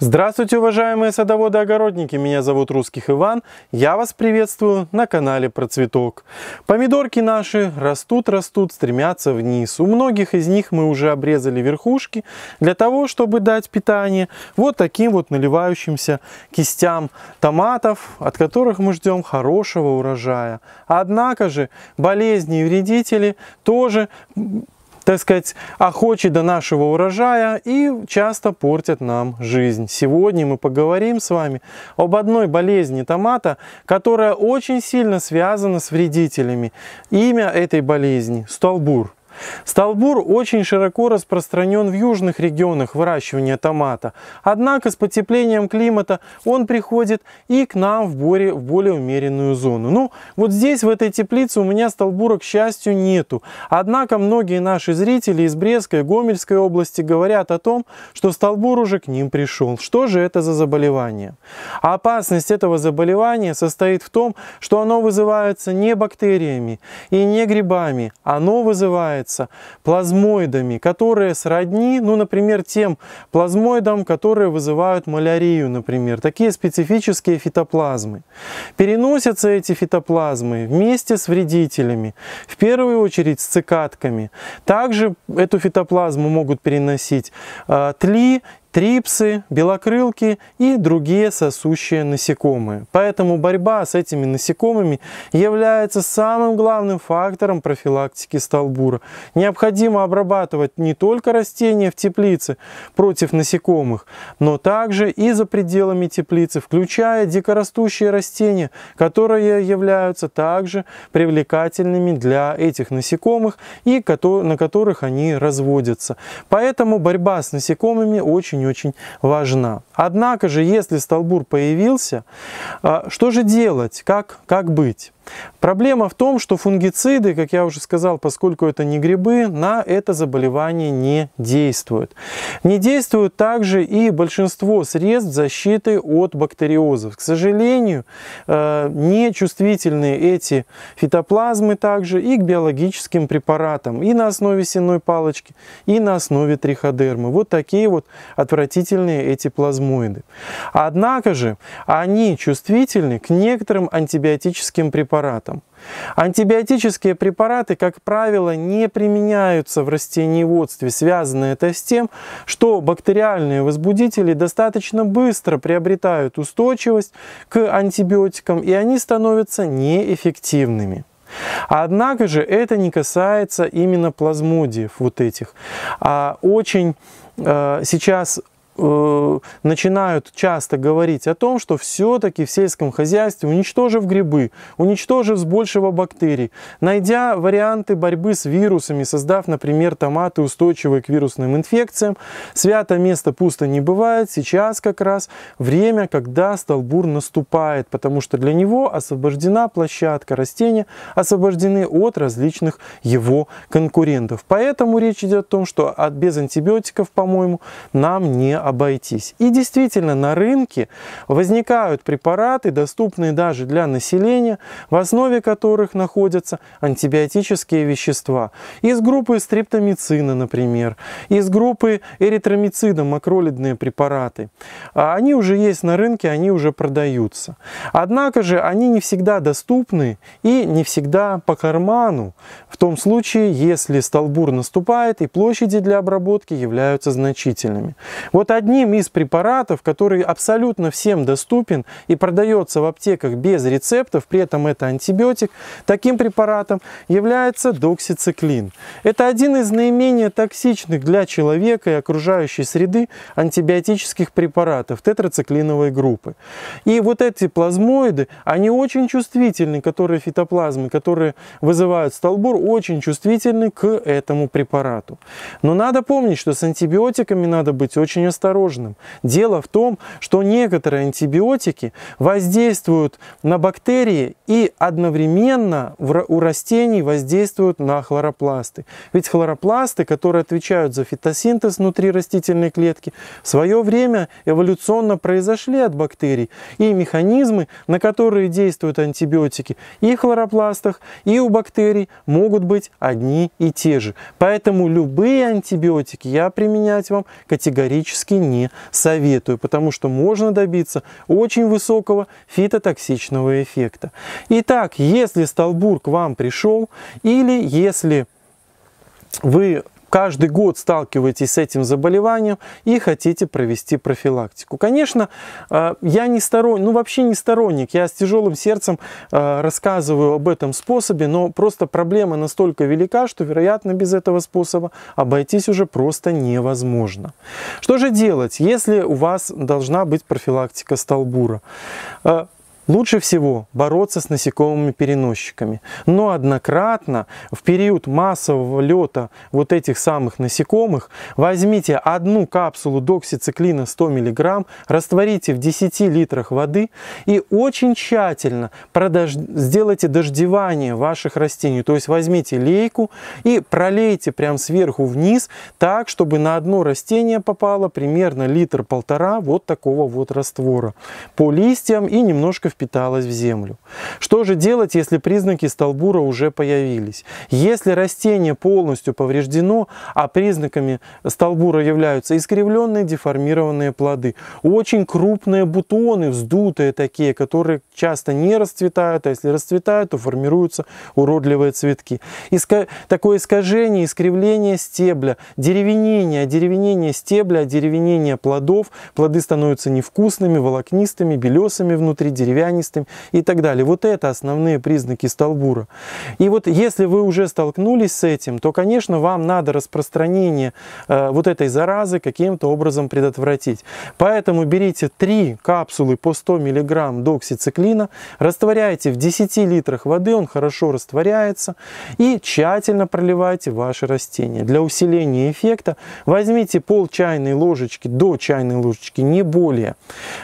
Здравствуйте, уважаемые садоводы-огородники! Меня зовут Русских Иван. Я вас приветствую на канале Про Цветок. Помидорки наши растут-растут, стремятся вниз. У многих из них мы уже обрезали верхушки для того, чтобы дать питание вот таким вот наливающимся кистям томатов, от которых мы ждем хорошего урожая. Однако же болезни и вредители тоже так сказать, охочи до нашего урожая и часто портят нам жизнь. Сегодня мы поговорим с вами об одной болезни томата, которая очень сильно связана с вредителями. Имя этой болезни – столбур. Столбур очень широко распространен в южных регионах выращивания томата, однако с потеплением климата он приходит и к нам в Боре в более умеренную зону. Ну, вот здесь, в этой теплице у меня столбура, к счастью, нету. Однако многие наши зрители из Брестской и Гомельской области говорят о том, что столбур уже к ним пришел. Что же это за заболевание? опасность этого заболевания состоит в том, что оно вызывается не бактериями и не грибами, оно вызывается является плазмоидами, которые сродни, ну, например, тем плазмоидам, которые вызывают малярию, например, такие специфические фитоплазмы. Переносятся эти фитоплазмы вместе с вредителями, в первую очередь с цикадками. Также эту фитоплазму могут переносить э, тли трипсы, белокрылки и другие сосущие насекомые. Поэтому борьба с этими насекомыми является самым главным фактором профилактики столбура. Необходимо обрабатывать не только растения в теплице против насекомых, но также и за пределами теплицы, включая дикорастущие растения, которые являются также привлекательными для этих насекомых и на которых они разводятся. Поэтому борьба с насекомыми очень очень важна. Однако же, если столбур появился, а, что же делать, как, как быть? Проблема в том, что фунгициды, как я уже сказал, поскольку это не грибы, на это заболевание не действуют. Не действуют также и большинство средств защиты от бактериозов. К сожалению, э, нечувствительны эти фитоплазмы также и к биологическим препаратам, и на основе сенной палочки, и на основе триходермы. Вот такие вот отвратительные эти плазмоиды. Однако же они чувствительны к некоторым антибиотическим препаратам препаратам. Антибиотические препараты, как правило, не применяются в растениеводстве. Связано это с тем, что бактериальные возбудители достаточно быстро приобретают устойчивость к антибиотикам, и они становятся неэффективными. Однако же это не касается именно плазмодиев вот этих. А очень э, сейчас Э, начинают часто говорить о том, что все-таки в сельском хозяйстве, уничтожив грибы, уничтожив с большего бактерий, найдя варианты борьбы с вирусами, создав, например, томаты, устойчивые к вирусным инфекциям, свято место пусто не бывает, сейчас как раз время, когда столбур наступает, потому что для него освобождена площадка растения, освобождены от различных его конкурентов. Поэтому речь идет о том, что от, без антибиотиков, по-моему, нам не обойтись. И действительно, на рынке возникают препараты, доступные даже для населения, в основе которых находятся антибиотические вещества. Из группы стрептомицина, например, из группы эритромицина, макролидные препараты. А они уже есть на рынке, они уже продаются. Однако же они не всегда доступны и не всегда по карману, в том случае, если столбур наступает и площади для обработки являются значительными. Вот одним из препаратов, который абсолютно всем доступен и продается в аптеках без рецептов, при этом это антибиотик, таким препаратом является доксициклин. Это один из наименее токсичных для человека и окружающей среды антибиотических препаратов тетрациклиновой группы. И вот эти плазмоиды, они очень чувствительны, которые фитоплазмы, которые вызывают столбур, очень чувствительны к этому препарату. Но надо помнить, что с антибиотиками надо быть очень осторожным осторожным. Дело в том, что некоторые антибиотики воздействуют на бактерии и одновременно у растений воздействуют на хлоропласты. Ведь хлоропласты, которые отвечают за фитосинтез внутри растительной клетки, в свое время эволюционно произошли от бактерий. И механизмы, на которые действуют антибиотики и в хлоропластах, и у бактерий могут быть одни и те же. Поэтому любые антибиотики я применять вам категорически категорически не советую, потому что можно добиться очень высокого фитотоксичного эффекта. Итак, если столбур к вам пришел или если вы каждый год сталкиваетесь с этим заболеванием и хотите провести профилактику. Конечно, э, я не сторонник, ну вообще не сторонник, я с тяжелым сердцем э, рассказываю об этом способе, но просто проблема настолько велика, что, вероятно, без этого способа обойтись уже просто невозможно. Что же делать, если у вас должна быть профилактика столбура? Э, Лучше всего бороться с насекомыми-переносчиками, но однократно в период массового лета вот этих самых насекомых возьмите одну капсулу доксициклина 100 мг, растворите в 10 литрах воды и очень тщательно продож... сделайте дождевание ваших растений, то есть возьмите лейку и пролейте прям сверху вниз так, чтобы на одно растение попало примерно литр-полтора вот такого вот раствора по листьям и немножко в впиталась в землю. Что же делать, если признаки столбура уже появились? Если растение полностью повреждено, а признаками столбура являются искривленные деформированные плоды, очень крупные бутоны, вздутые такие, которые часто не расцветают, а если расцветают, то формируются уродливые цветки. Иска... Такое искажение, искривление стебля, деревенение, деревенение стебля, деревенение плодов, плоды становятся невкусными, волокнистыми, белесами внутри, деревянными, стеклянистым и так далее. Вот это основные признаки столбура. И вот если вы уже столкнулись с этим, то, конечно, вам надо распространение э, вот этой заразы каким-то образом предотвратить. Поэтому берите 3 капсулы по 100 мг доксициклина, растворяйте в 10 литрах воды, он хорошо растворяется, и тщательно проливайте ваши растения. Для усиления эффекта возьмите пол чайной ложечки до чайной ложечки, не более,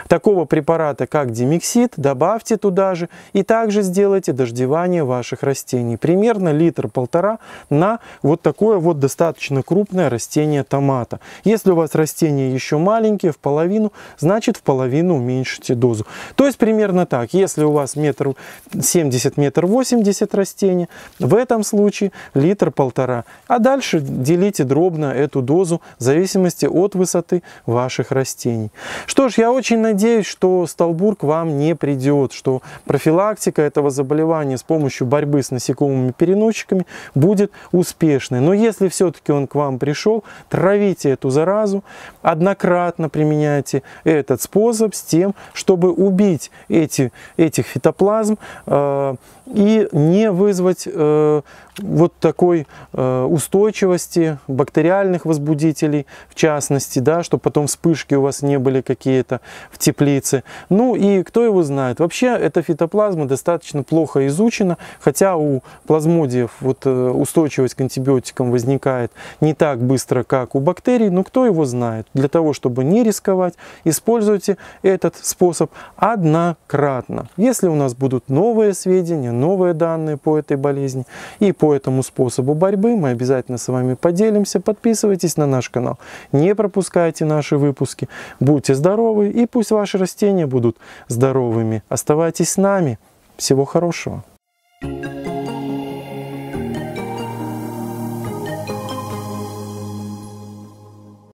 такого препарата, как демиксид, добавьте добавьте туда же и также сделайте дождевание ваших растений. Примерно литр-полтора на вот такое вот достаточно крупное растение томата. Если у вас растения еще маленькие, в половину, значит в половину уменьшите дозу. То есть примерно так, если у вас метр 70, метр 80 растений, в этом случае литр-полтора. А дальше делите дробно эту дозу в зависимости от высоты ваших растений. Что ж, я очень надеюсь, что Столбург вам не придет идет, что профилактика этого заболевания с помощью борьбы с насекомыми переносчиками будет успешной. Но если все-таки он к вам пришел, травите эту заразу, однократно применяйте этот способ с тем, чтобы убить эти, этих фитоплазм э, и не вызвать э, вот такой э, устойчивости бактериальных возбудителей, в частности, да, чтобы потом вспышки у вас не были какие-то в теплице. Ну и кто его знает. Вообще эта фитоплазма достаточно плохо изучена, хотя у плазмодиев вот э, устойчивость к антибиотикам возникает не так быстро, как у бактерий, но кто его знает. Для того, чтобы не рисковать, используйте этот способ однократно. Если у нас будут новые сведения, новые данные по этой болезни и по по этому способу борьбы. Мы обязательно с вами поделимся. Подписывайтесь на наш канал, не пропускайте наши выпуски. Будьте здоровы и пусть ваши растения будут здоровыми. Оставайтесь с нами. Всего хорошего.